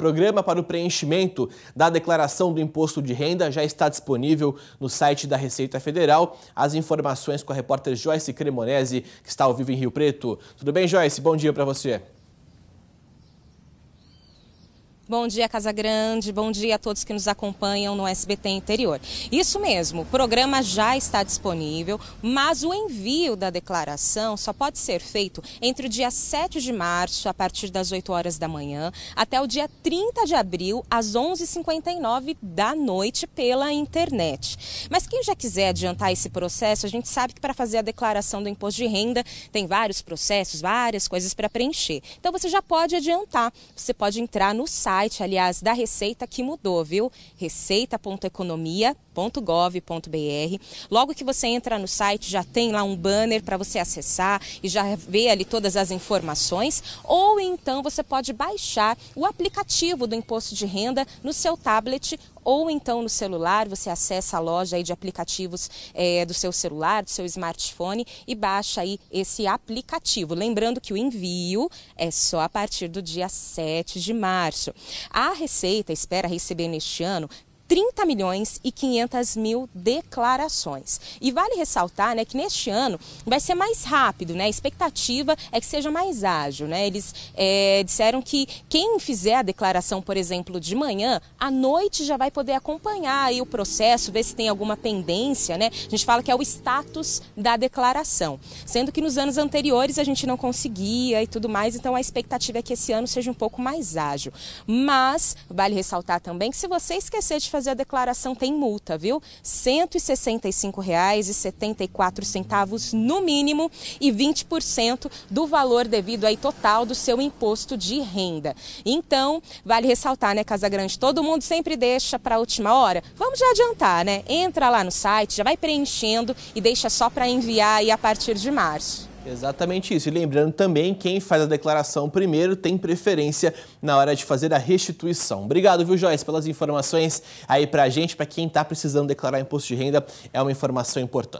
Programa para o preenchimento da declaração do imposto de renda já está disponível no site da Receita Federal. As informações com a repórter Joyce Cremonese, que está ao vivo em Rio Preto. Tudo bem, Joyce? Bom dia para você. Bom dia, Casa Grande. Bom dia a todos que nos acompanham no SBT Interior. Isso mesmo, o programa já está disponível, mas o envio da declaração só pode ser feito entre o dia 7 de março, a partir das 8 horas da manhã, até o dia 30 de abril, às 11h59 da noite, pela internet. Mas quem já quiser adiantar esse processo, a gente sabe que para fazer a declaração do imposto de renda tem vários processos, várias coisas para preencher. Então você já pode adiantar, você pode entrar no site site, aliás, da Receita que mudou, viu? receita.economia.gov.br. Logo que você entra no site, já tem lá um banner para você acessar e já ver ali todas as informações, ou então você pode baixar o aplicativo do Imposto de Renda no seu tablet ou então no celular, você acessa a loja aí de aplicativos é, do seu celular, do seu smartphone e baixa aí esse aplicativo. Lembrando que o envio é só a partir do dia 7 de março. A Receita espera receber neste ano 30 milhões e 500 mil declarações. E vale ressaltar né, que neste ano vai ser mais rápido, né? a expectativa é que seja mais ágil. Né? Eles é, disseram que quem fizer a declaração, por exemplo, de manhã, à noite já vai poder acompanhar aí o processo, ver se tem alguma pendência. Né? A gente fala que é o status da declaração, sendo que nos anos anteriores a gente não conseguia e tudo mais, então a expectativa é que esse ano seja um pouco mais ágil. Mas vale ressaltar também que se você esquecer de fazer fazer a declaração tem multa, viu? R$ 165,74 no mínimo e 20% do valor devido aí total do seu imposto de renda. Então, vale ressaltar, né, Casa Grande, todo mundo sempre deixa para a última hora. Vamos já adiantar, né? Entra lá no site, já vai preenchendo e deixa só para enviar aí a partir de março. Exatamente isso. E lembrando também, quem faz a declaração primeiro tem preferência na hora de fazer a restituição. Obrigado, viu, Joyce, pelas informações aí pra gente. Pra quem tá precisando declarar imposto de renda, é uma informação importante.